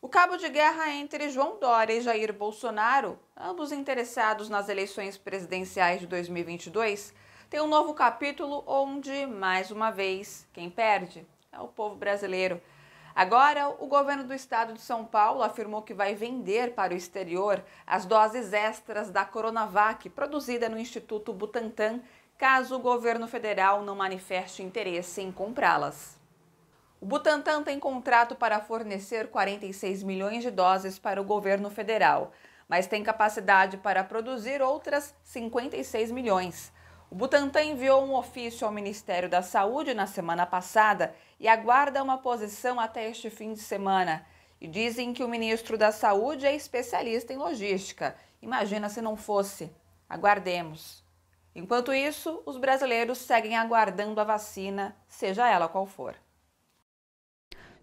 O cabo de guerra entre João Dória e Jair Bolsonaro, ambos interessados nas eleições presidenciais de 2022, tem um novo capítulo onde, mais uma vez, quem perde é o povo brasileiro. Agora, o governo do estado de São Paulo afirmou que vai vender para o exterior as doses extras da Coronavac produzida no Instituto Butantan, caso o governo federal não manifeste interesse em comprá-las. O Butantan tem contrato para fornecer 46 milhões de doses para o governo federal, mas tem capacidade para produzir outras 56 milhões. O Butantan enviou um ofício ao Ministério da Saúde na semana passada e aguarda uma posição até este fim de semana. E dizem que o ministro da Saúde é especialista em logística. Imagina se não fosse. Aguardemos. Enquanto isso, os brasileiros seguem aguardando a vacina, seja ela qual for.